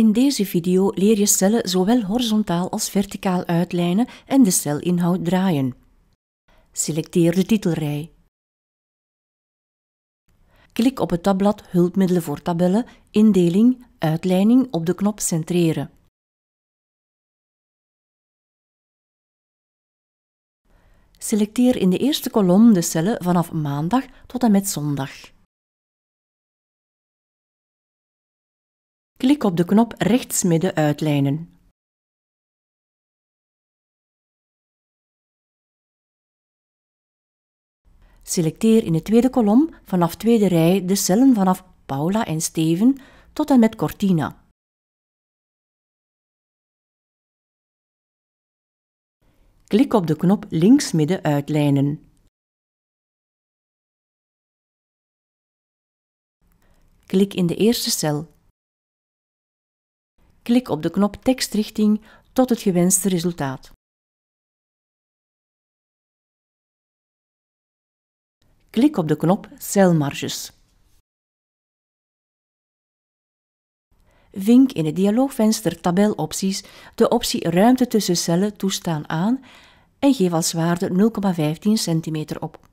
In deze video leer je cellen zowel horizontaal als verticaal uitlijnen en de celinhoud draaien. Selecteer de titelrij. Klik op het tabblad Hulpmiddelen voor tabellen, Indeling, Uitleiding op de knop Centreren. Selecteer in de eerste kolom de cellen vanaf maandag tot en met zondag. Klik op de knop rechts midden uitlijnen. Selecteer in de tweede kolom vanaf tweede rij de cellen vanaf Paula en Steven tot en met Cortina. Klik op de knop links midden uitlijnen. Klik in de eerste cel klik op de knop tekstrichting tot het gewenste resultaat. Klik op de knop celmarges. Vink in het dialoogvenster tabelopties de optie ruimte tussen cellen toestaan aan en geef als waarde 0,15 cm op.